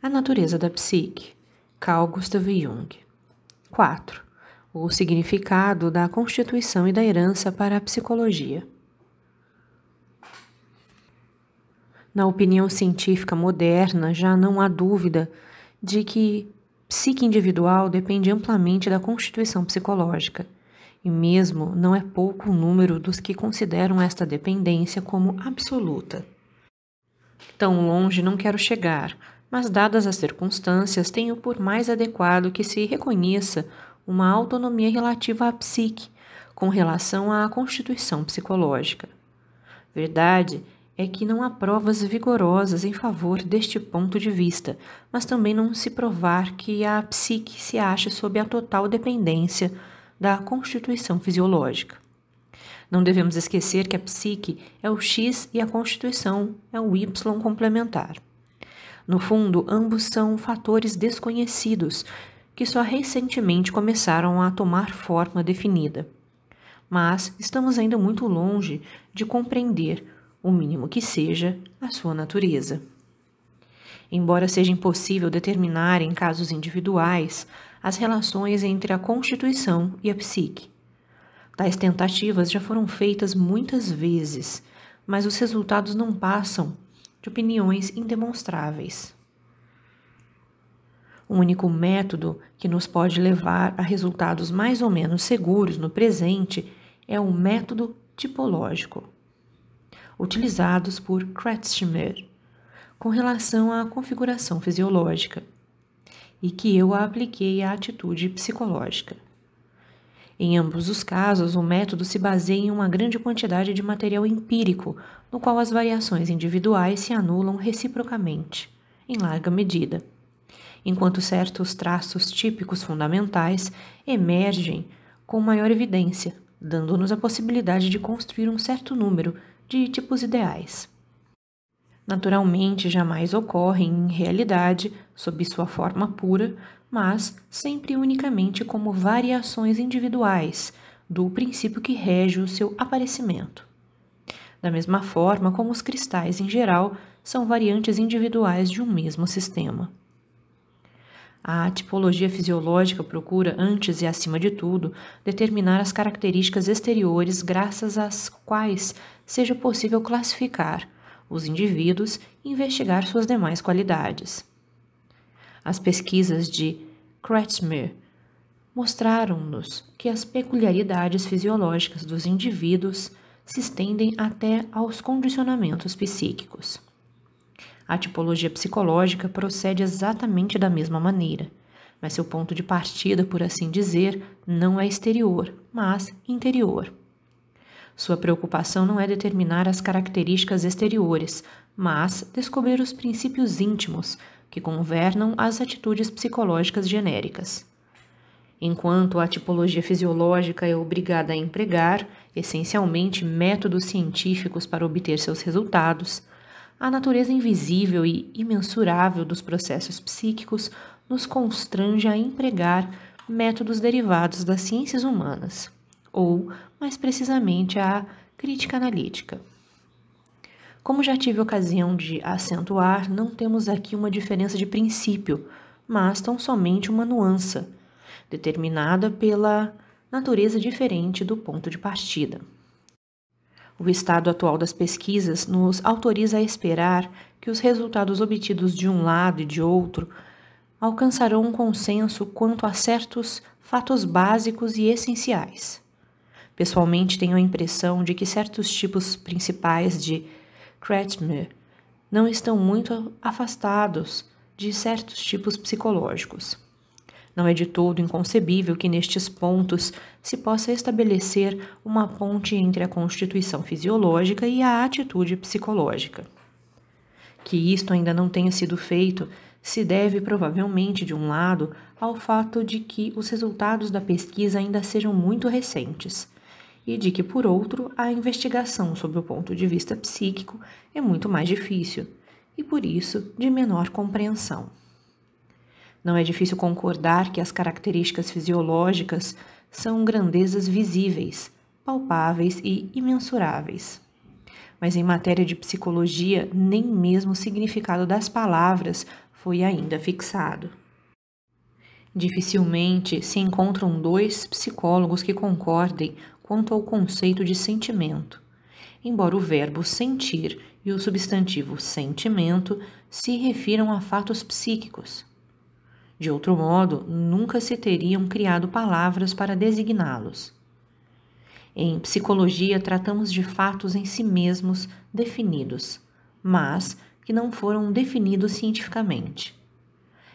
A natureza da psique, Carl Gustav Jung. 4. O significado da constituição e da herança para a psicologia. Na opinião científica moderna, já não há dúvida de que psique individual depende amplamente da constituição psicológica, e mesmo não é pouco o número dos que consideram esta dependência como absoluta. Tão longe não quero chegar, mas, dadas as circunstâncias, tenho por mais adequado que se reconheça uma autonomia relativa à psique, com relação à constituição psicológica. Verdade é que não há provas vigorosas em favor deste ponto de vista, mas também não se provar que a psique se ache sob a total dependência da constituição fisiológica. Não devemos esquecer que a psique é o X e a constituição é o Y complementar. No fundo, ambos são fatores desconhecidos que só recentemente começaram a tomar forma definida. Mas estamos ainda muito longe de compreender, o mínimo que seja, a sua natureza. Embora seja impossível determinar em casos individuais as relações entre a constituição e a psique. Tais tentativas já foram feitas muitas vezes, mas os resultados não passam de opiniões indemonstráveis. O único método que nos pode levar a resultados mais ou menos seguros no presente é o método tipológico, utilizados por Kretschmer com relação à configuração fisiológica, e que eu apliquei à atitude psicológica. Em ambos os casos, o método se baseia em uma grande quantidade de material empírico, no qual as variações individuais se anulam reciprocamente, em larga medida. Enquanto certos traços típicos fundamentais emergem com maior evidência, dando-nos a possibilidade de construir um certo número de tipos ideais. Naturalmente, jamais ocorrem, em realidade, sob sua forma pura, mas sempre unicamente como variações individuais do princípio que rege o seu aparecimento. Da mesma forma como os cristais em geral são variantes individuais de um mesmo sistema. A tipologia fisiológica procura, antes e acima de tudo, determinar as características exteriores graças às quais seja possível classificar os indivíduos e investigar suas demais qualidades. As pesquisas de Kretschmer mostraram-nos que as peculiaridades fisiológicas dos indivíduos se estendem até aos condicionamentos psíquicos. A tipologia psicológica procede exatamente da mesma maneira, mas seu ponto de partida, por assim dizer, não é exterior, mas interior. Sua preocupação não é determinar as características exteriores, mas descobrir os princípios íntimos que governam as atitudes psicológicas genéricas. Enquanto a tipologia fisiológica é obrigada a empregar, essencialmente, métodos científicos para obter seus resultados, a natureza invisível e imensurável dos processos psíquicos nos constrange a empregar métodos derivados das ciências humanas, ou, mais precisamente, a crítica analítica. Como já tive ocasião de acentuar, não temos aqui uma diferença de princípio, mas tão somente uma nuança, determinada pela natureza diferente do ponto de partida. O estado atual das pesquisas nos autoriza a esperar que os resultados obtidos de um lado e de outro alcançarão um consenso quanto a certos fatos básicos e essenciais. Pessoalmente, tenho a impressão de que certos tipos principais de Kretschmer não estão muito afastados de certos tipos psicológicos. Não é de todo inconcebível que nestes pontos se possa estabelecer uma ponte entre a constituição fisiológica e a atitude psicológica. Que isto ainda não tenha sido feito se deve provavelmente, de um lado, ao fato de que os resultados da pesquisa ainda sejam muito recentes e de que, por outro, a investigação sob o ponto de vista psíquico é muito mais difícil e, por isso, de menor compreensão. Não é difícil concordar que as características fisiológicas são grandezas visíveis, palpáveis e imensuráveis. Mas em matéria de psicologia, nem mesmo o significado das palavras foi ainda fixado. Dificilmente se encontram dois psicólogos que concordem quanto ao conceito de sentimento, embora o verbo sentir e o substantivo sentimento se refiram a fatos psíquicos. De outro modo, nunca se teriam criado palavras para designá-los. Em psicologia, tratamos de fatos em si mesmos definidos, mas que não foram definidos cientificamente.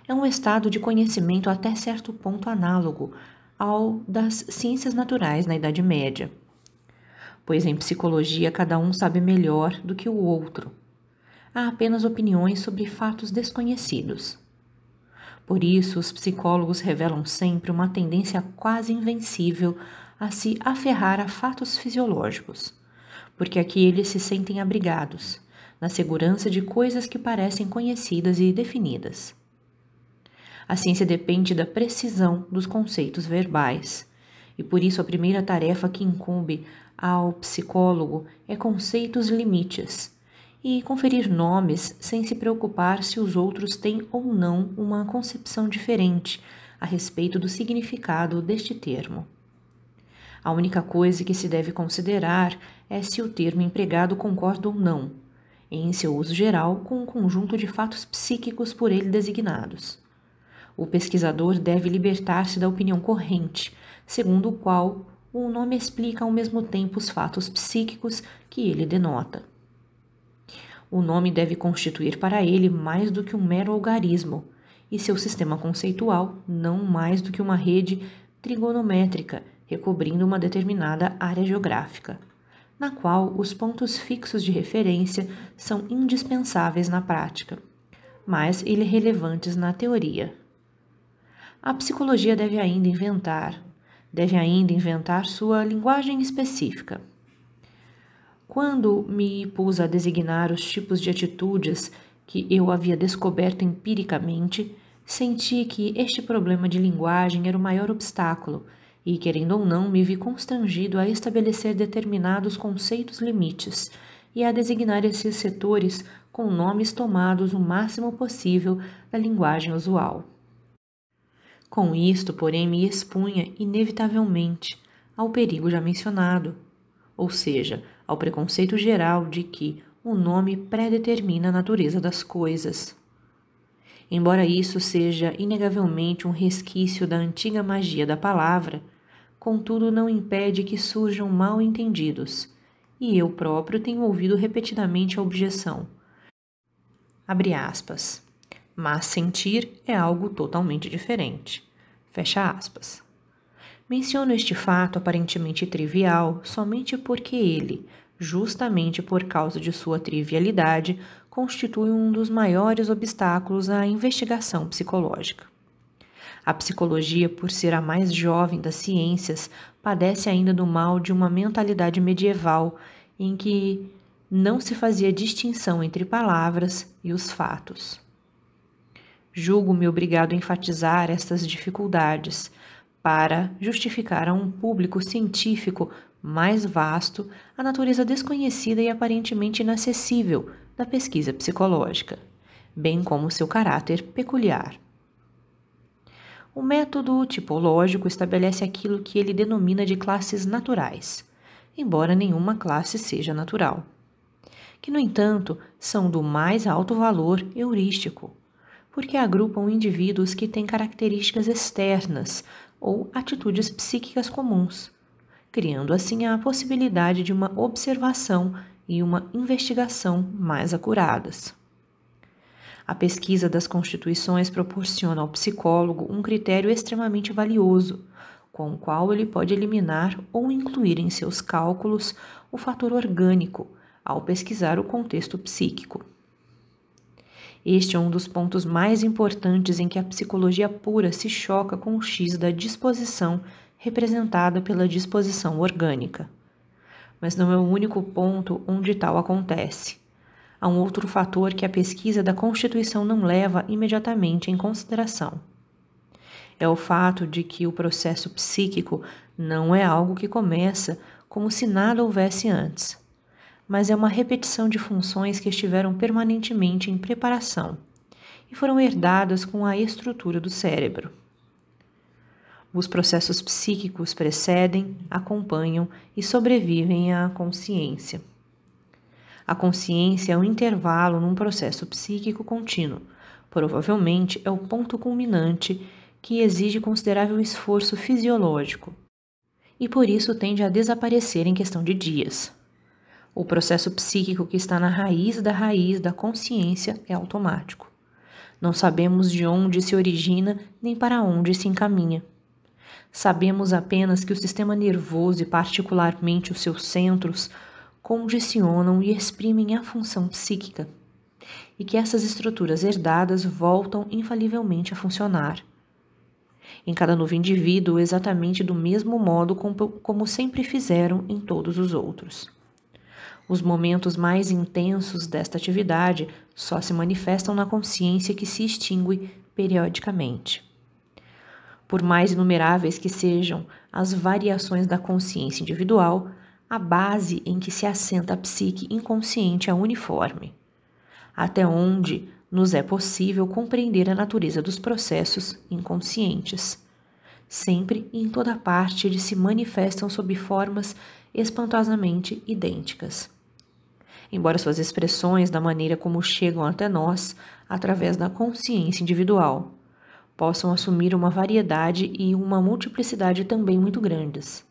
É um estado de conhecimento até certo ponto análogo ao das ciências naturais na Idade Média, pois em psicologia cada um sabe melhor do que o outro. Há apenas opiniões sobre fatos desconhecidos. Por isso, os psicólogos revelam sempre uma tendência quase invencível a se aferrar a fatos fisiológicos, porque aqui eles se sentem abrigados, na segurança de coisas que parecem conhecidas e definidas. A ciência depende da precisão dos conceitos verbais. E por isso a primeira tarefa que incumbe ao psicólogo é conceitos limites e conferir nomes sem se preocupar se os outros têm ou não uma concepção diferente a respeito do significado deste termo. A única coisa que se deve considerar é se o termo empregado concorda ou não, em seu uso geral, com o um conjunto de fatos psíquicos por ele designados. O pesquisador deve libertar-se da opinião corrente, segundo o qual o nome explica ao mesmo tempo os fatos psíquicos que ele denota. O nome deve constituir para ele mais do que um mero algarismo, e seu sistema conceitual não mais do que uma rede trigonométrica recobrindo uma determinada área geográfica, na qual os pontos fixos de referência são indispensáveis na prática, mas irrelevantes na teoria a psicologia deve ainda inventar, deve ainda inventar sua linguagem específica. Quando me pus a designar os tipos de atitudes que eu havia descoberto empiricamente, senti que este problema de linguagem era o maior obstáculo e, querendo ou não, me vi constrangido a estabelecer determinados conceitos limites e a designar esses setores com nomes tomados o máximo possível da linguagem usual. Com isto, porém, me expunha, inevitavelmente, ao perigo já mencionado, ou seja, ao preconceito geral de que o nome predetermina a natureza das coisas. Embora isso seja inegavelmente um resquício da antiga magia da palavra, contudo não impede que surjam mal entendidos, e eu próprio tenho ouvido repetidamente a objeção. Abre aspas mas sentir é algo totalmente diferente. Fecha aspas. Menciono este fato aparentemente trivial somente porque ele, justamente por causa de sua trivialidade, constitui um dos maiores obstáculos à investigação psicológica. A psicologia, por ser a mais jovem das ciências, padece ainda do mal de uma mentalidade medieval em que não se fazia distinção entre palavras e os fatos julgo-me obrigado a enfatizar estas dificuldades para justificar a um público científico mais vasto a natureza desconhecida e aparentemente inacessível da pesquisa psicológica, bem como seu caráter peculiar. O método tipológico estabelece aquilo que ele denomina de classes naturais, embora nenhuma classe seja natural, que, no entanto, são do mais alto valor heurístico porque agrupam indivíduos que têm características externas ou atitudes psíquicas comuns, criando assim a possibilidade de uma observação e uma investigação mais acuradas. A pesquisa das constituições proporciona ao psicólogo um critério extremamente valioso, com o qual ele pode eliminar ou incluir em seus cálculos o fator orgânico ao pesquisar o contexto psíquico. Este é um dos pontos mais importantes em que a psicologia pura se choca com o X da disposição representada pela disposição orgânica. Mas não é o único ponto onde tal acontece. Há um outro fator que a pesquisa da Constituição não leva imediatamente em consideração. É o fato de que o processo psíquico não é algo que começa como se nada houvesse antes mas é uma repetição de funções que estiveram permanentemente em preparação e foram herdadas com a estrutura do cérebro. Os processos psíquicos precedem, acompanham e sobrevivem à consciência. A consciência é um intervalo num processo psíquico contínuo. Provavelmente é o ponto culminante que exige considerável esforço fisiológico e por isso tende a desaparecer em questão de dias. O processo psíquico que está na raiz da raiz da consciência é automático. Não sabemos de onde se origina nem para onde se encaminha. Sabemos apenas que o sistema nervoso e, particularmente, os seus centros condicionam e exprimem a função psíquica, e que essas estruturas herdadas voltam infalivelmente a funcionar. Em cada novo indivíduo, exatamente do mesmo modo como sempre fizeram em todos os outros. Os momentos mais intensos desta atividade só se manifestam na consciência que se extingue periodicamente. Por mais inumeráveis que sejam as variações da consciência individual, a base em que se assenta a psique inconsciente é uniforme. Até onde nos é possível compreender a natureza dos processos inconscientes. Sempre e em toda parte eles se manifestam sob formas espantosamente idênticas embora suas expressões da maneira como chegam até nós, através da consciência individual, possam assumir uma variedade e uma multiplicidade também muito grandes.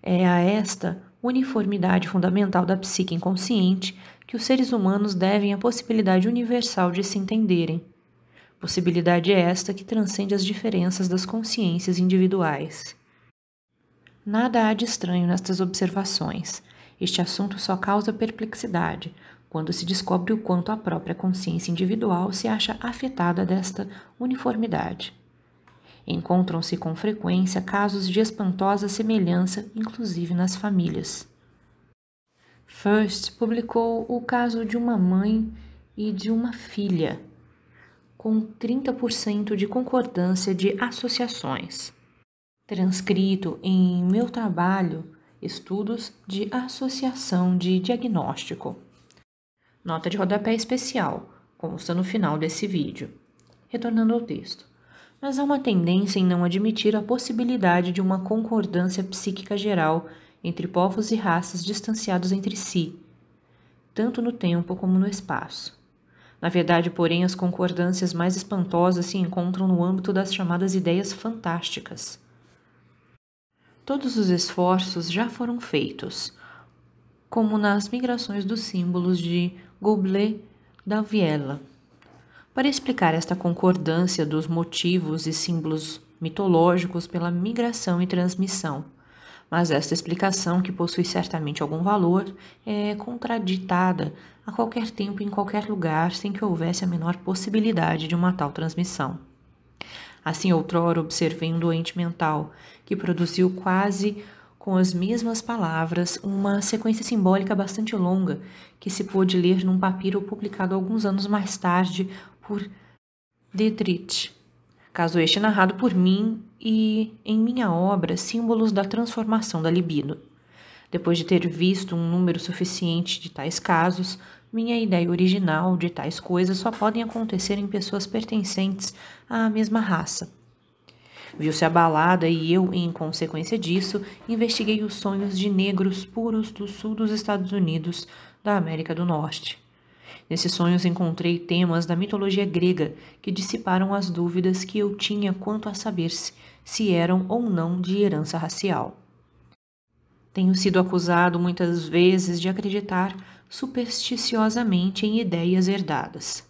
É a esta uniformidade fundamental da psique inconsciente que os seres humanos devem a possibilidade universal de se entenderem. Possibilidade esta que transcende as diferenças das consciências individuais. Nada há de estranho nestas observações. Este assunto só causa perplexidade quando se descobre o quanto a própria consciência individual se acha afetada desta uniformidade. Encontram-se com frequência casos de espantosa semelhança, inclusive nas famílias. First publicou o caso de uma mãe e de uma filha, com 30% de concordância de associações. Transcrito em meu trabalho estudos de associação de diagnóstico. Nota de rodapé especial, consta no final desse vídeo. Retornando ao texto. Mas há uma tendência em não admitir a possibilidade de uma concordância psíquica geral entre povos e raças distanciados entre si, tanto no tempo como no espaço. Na verdade, porém, as concordâncias mais espantosas se encontram no âmbito das chamadas ideias fantásticas Todos os esforços já foram feitos, como nas migrações dos símbolos de Goblet da Viela. Para explicar esta concordância dos motivos e símbolos mitológicos pela migração e transmissão, mas esta explicação, que possui certamente algum valor, é contraditada a qualquer tempo e em qualquer lugar sem que houvesse a menor possibilidade de uma tal transmissão assim outrora observei um doente mental, que produziu quase com as mesmas palavras uma sequência simbólica bastante longa, que se pôde ler num papiro publicado alguns anos mais tarde por Dietrich. Caso este narrado por mim e em minha obra Símbolos da Transformação da Libido. Depois de ter visto um número suficiente de tais casos, minha ideia original de tais coisas só podem acontecer em pessoas pertencentes à mesma raça. Viu-se abalada e eu, em consequência disso, investiguei os sonhos de negros puros do sul dos Estados Unidos, da América do Norte. Nesses sonhos encontrei temas da mitologia grega que dissiparam as dúvidas que eu tinha quanto a saber se, se eram ou não de herança racial. Tenho sido acusado muitas vezes de acreditar supersticiosamente em ideias herdadas.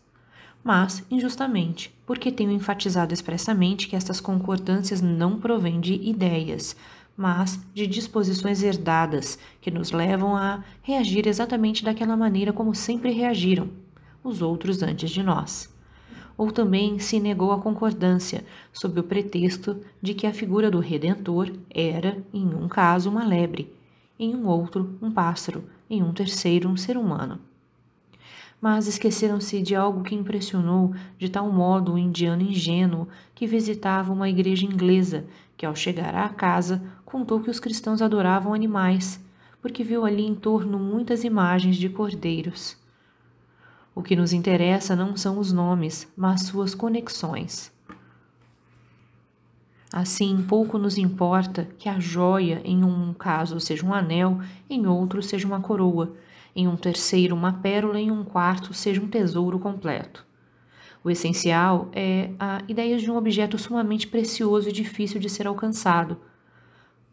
Mas, injustamente, porque tenho enfatizado expressamente que estas concordâncias não provêm de ideias, mas de disposições herdadas que nos levam a reagir exatamente daquela maneira como sempre reagiram os outros antes de nós. Ou também se negou a concordância, sob o pretexto de que a figura do Redentor era, em um caso, uma lebre, em um outro, um pássaro, em um terceiro, um ser humano. Mas esqueceram-se de algo que impressionou de tal modo o um indiano ingênuo que visitava uma igreja inglesa, que ao chegar à casa contou que os cristãos adoravam animais, porque viu ali em torno muitas imagens de cordeiros. O que nos interessa não são os nomes, mas suas conexões. Assim, pouco nos importa que a joia, em um caso, seja um anel, em outro, seja uma coroa, em um terceiro, uma pérola, em um quarto, seja um tesouro completo. O essencial é a ideia de um objeto sumamente precioso e difícil de ser alcançado,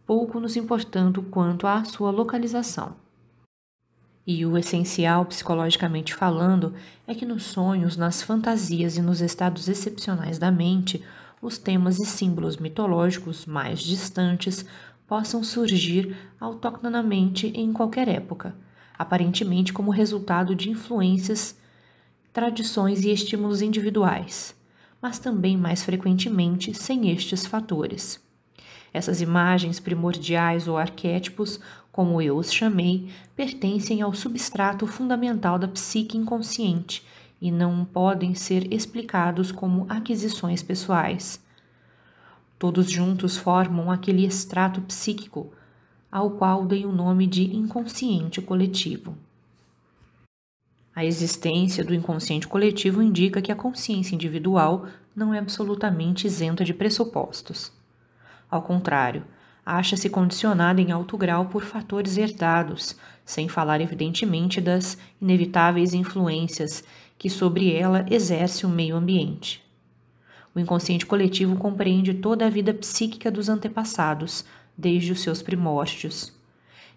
pouco nos importando quanto à sua localização. E o essencial, psicologicamente falando, é que nos sonhos, nas fantasias e nos estados excepcionais da mente, os temas e símbolos mitológicos mais distantes possam surgir autoctonamente em qualquer época, aparentemente como resultado de influências, tradições e estímulos individuais, mas também mais frequentemente sem estes fatores. Essas imagens primordiais ou arquétipos, como eu os chamei, pertencem ao substrato fundamental da psique inconsciente e não podem ser explicados como aquisições pessoais. Todos juntos formam aquele extrato psíquico, ao qual dei o nome de inconsciente coletivo. A existência do inconsciente coletivo indica que a consciência individual não é absolutamente isenta de pressupostos. Ao contrário, acha-se condicionada em alto grau por fatores herdados, sem falar evidentemente das inevitáveis influências que sobre ela exerce o meio ambiente. O inconsciente coletivo compreende toda a vida psíquica dos antepassados, desde os seus primórdios.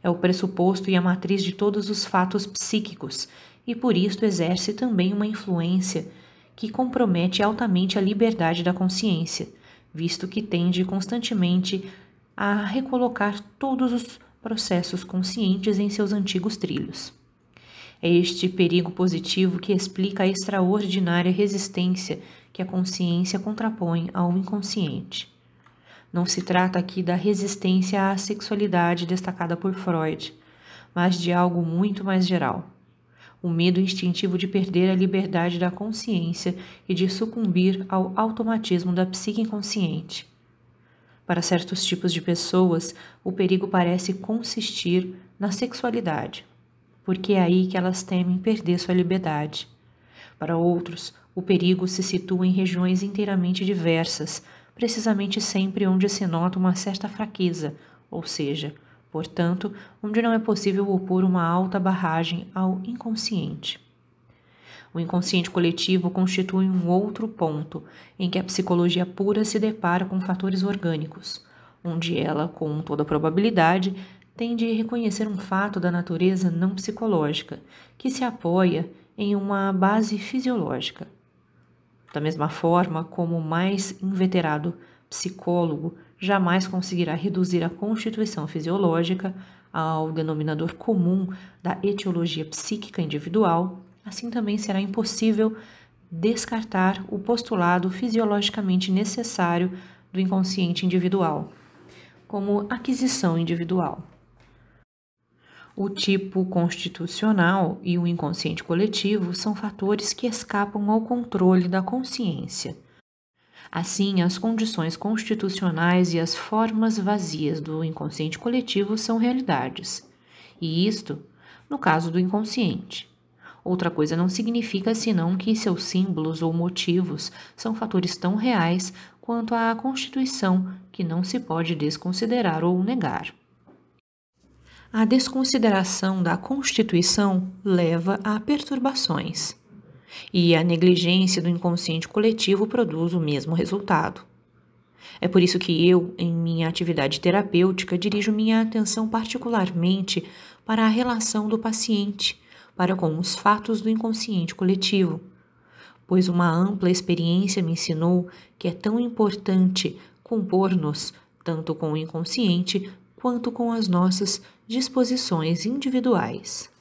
É o pressuposto e a matriz de todos os fatos psíquicos, e por isto exerce também uma influência que compromete altamente a liberdade da consciência, visto que tende constantemente a recolocar todos os processos conscientes em seus antigos trilhos. É este perigo positivo que explica a extraordinária resistência que a consciência contrapõe ao inconsciente. Não se trata aqui da resistência à sexualidade destacada por Freud, mas de algo muito mais geral. O medo instintivo de perder a liberdade da consciência e de sucumbir ao automatismo da psique inconsciente. Para certos tipos de pessoas, o perigo parece consistir na sexualidade, porque é aí que elas temem perder sua liberdade. Para outros, o perigo se situa em regiões inteiramente diversas, precisamente sempre onde se nota uma certa fraqueza, ou seja, portanto, onde não é possível opor uma alta barragem ao inconsciente. O inconsciente coletivo constitui um outro ponto em que a psicologia pura se depara com fatores orgânicos, onde ela, com toda probabilidade, tende a reconhecer um fato da natureza não psicológica, que se apoia em uma base fisiológica. Da mesma forma como o mais inveterado psicólogo jamais conseguirá reduzir a constituição fisiológica ao denominador comum da etiologia psíquica individual, Assim também será impossível descartar o postulado fisiologicamente necessário do inconsciente individual, como aquisição individual. O tipo constitucional e o inconsciente coletivo são fatores que escapam ao controle da consciência. Assim, as condições constitucionais e as formas vazias do inconsciente coletivo são realidades, e isto no caso do inconsciente. Outra coisa não significa senão que seus símbolos ou motivos são fatores tão reais quanto a Constituição que não se pode desconsiderar ou negar. A desconsideração da Constituição leva a perturbações, e a negligência do inconsciente coletivo produz o mesmo resultado. É por isso que eu, em minha atividade terapêutica, dirijo minha atenção particularmente para a relação do paciente para com os fatos do inconsciente coletivo, pois uma ampla experiência me ensinou que é tão importante compor-nos tanto com o inconsciente quanto com as nossas disposições individuais.